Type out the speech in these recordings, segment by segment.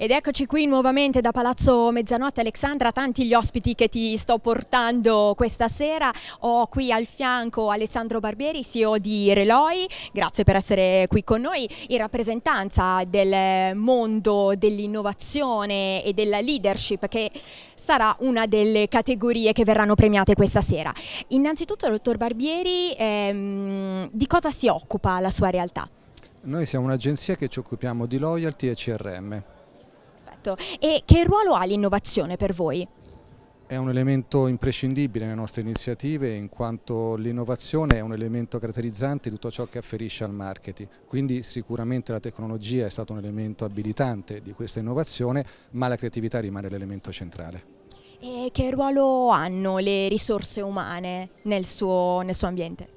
Ed eccoci qui nuovamente da Palazzo Mezzanotte. Alexandra, tanti gli ospiti che ti sto portando questa sera. Ho qui al fianco Alessandro Barbieri, CEO di Reloi. Grazie per essere qui con noi in rappresentanza del mondo dell'innovazione e della leadership che sarà una delle categorie che verranno premiate questa sera. Innanzitutto, dottor Barbieri, ehm, di cosa si occupa la sua realtà? Noi siamo un'agenzia che ci occupiamo di loyalty e CRM questo e che ruolo ha l'innovazione per voi? È un elemento imprescindibile nelle nostre iniziative in quanto l'innovazione è un elemento caratterizzante di tutto ciò che afferisce al marketing, quindi sicuramente la tecnologia è stato un elemento abilitante di questa innovazione, ma la creatività rimane l'elemento centrale. E che ruolo hanno le risorse umane nel suo, nel suo ambiente?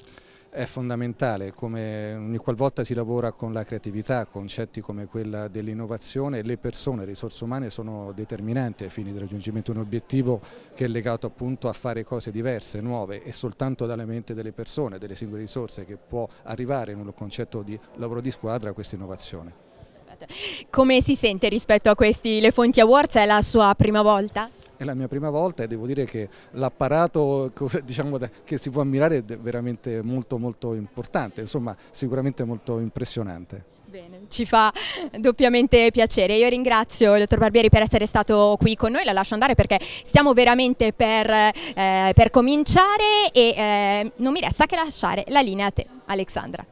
è fondamentale, come ogni qualvolta si lavora con la creatività, concetti come quella dell'innovazione, le persone, le risorse umane sono determinanti ai fini del raggiungimento di un obiettivo che è legato appunto a fare cose diverse, nuove e soltanto dalla mente delle persone, delle singole risorse che può arrivare in un concetto di lavoro di squadra a questa innovazione. Award. Come si sente rispetto a questi Le Fonti Awards? È la sua prima volta? È la mia prima volta e devo dire che l'apparato diciamo, che si può ammirare è veramente molto molto importante, insomma sicuramente molto impressionante. Bene, ci fa doppiamente piacere. Io ringrazio il dottor Barbieri per essere stato qui con noi, la lascio andare perché stiamo veramente per, eh, per cominciare e eh, non mi resta che lasciare la linea a te, Alexandra.